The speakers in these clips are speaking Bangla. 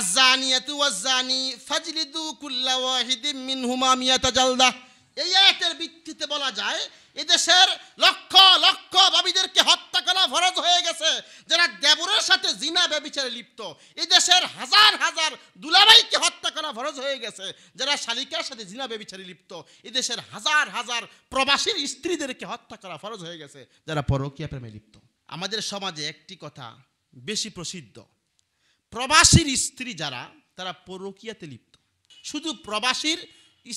আজানিয়াতু আজানি ফাজলিদু কুল্লা ওয়াহিদিম মিনহুমা মিয়াতা জালদা এই আয়াতের ভিত্তিতে বলা যায় এদেশের লক্ষ লক্ষ ভাবিদেরকে হত্যা করা ফরজ হয়ে গেছে যারা দেবরের সাথে জিনা ব্যবিচারে লিপ্ত এদেশের হাজার হাজার দুলাবাইকে হত্যা করা ফরজ হয়ে গেছে যারা শালিকার সাথে জিনা ব্যবিচারে লিপ্ত এদেশের হাজার হাজার প্রবাসীর স্ত্রীদেরকে হত্যা করা ফরজ হয়ে গেছে যারা পরকীয়া প্রেমে লিপ্ত আমাদের সমাজে একটি কথা বেশি প্রসিদ্ধ প্রবাসীর স্ত্রী যারা তারা পরকিয়াতে লিপ্ত শুধু প্রবাসীর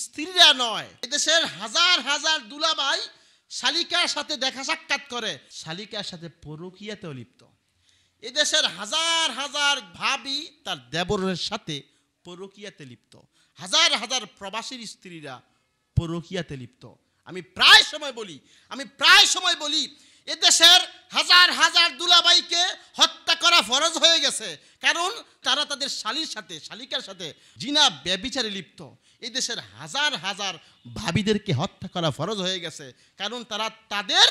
স্ত্রীরা নয় এদেশের হাজার হাজার দুলাবাই শালিকার সাথে দেখা সাক্ষাৎ করে শালিকার সাথে পরকিয়াতেও লিপ্ত এদেশের হাজার হাজার ভাবি তার দেবরের সাথে পরকিয়াতে লিপ্ত হাজার হাজার প্রবাসীর স্ত্রীরা পরকিয়াতে লিপ্ত আমি প্রায় সময় বলি আমি প্রায় সময় বলি এদেশের হাজার গেছে কারণ তারা তাদের শালির সাথে শালিকার সাথে জিনা ব্যবিচারে লিপ্ত এই দেশের হাজার হাজার ভাবিদেরকে হত্যা করা ফরজ হয়ে গেছে কারণ তারা তাদের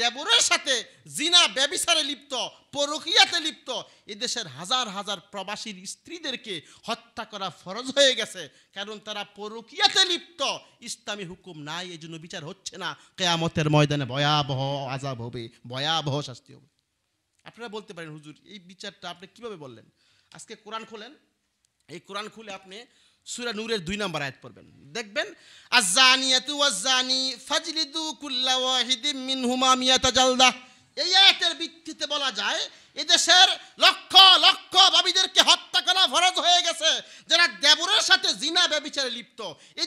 দেবরের সাথে জিনা ব্যবিচারে লিপ্ত পরকিয়াতে লিপ্ত এদেশের হাজার হাজার প্রবাসীর স্ত্রীদেরকে হত্যা করা ফরজ হয়ে গেছে কারণ তারা পরকিয়াতে লিপ্ত ইসলামী হুকুম নাই এই জন্য বিচার হচ্ছে না কেয়ামতের ময়দানে ভয়াবহ আজাব হবে ভয়াবহ শাস্তি হবে আপনারা বলতে পারেন হুজুর এই বিচারটা আপনি কিভাবে বললেন আজকে কোরআন খোলেন এই কোরআন খুলে আপনি সুরা নূরের দুই নম্বর আয়াত পড়বেন দেখবেন আজানিয়াতু ওয়াজানি ফাজলিদু কুল্লা ওয়াহিদিম মিনহুমা মিয়াতা জালদা এই আয়াতের ভিত্তিতে বলা যায় এদেশের লক্ষ জিনা ব্যবচারে লিপ্ত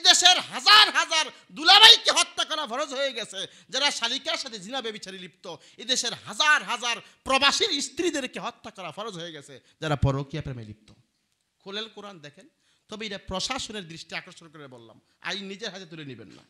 দেশের হাজার হাজার দুলাবাইকে হত্যা করা ফরজ হয়ে গেছে যারা শালিকার সাথে জিনা ব্যবচারে লিপ্ত দেশের হাজার হাজার প্রবাসীর স্ত্রীদেরকে হত্যা করা ফরজ হয়ে গেছে যারা পরকিয়া প্রেমে লিপ্ত খোলেল কোরআন দেখেন তবে এটা প্রশাসনের দৃষ্টি আকর্ষণ করে বললাম আইন নিজের হাতে তুলে নেবেন না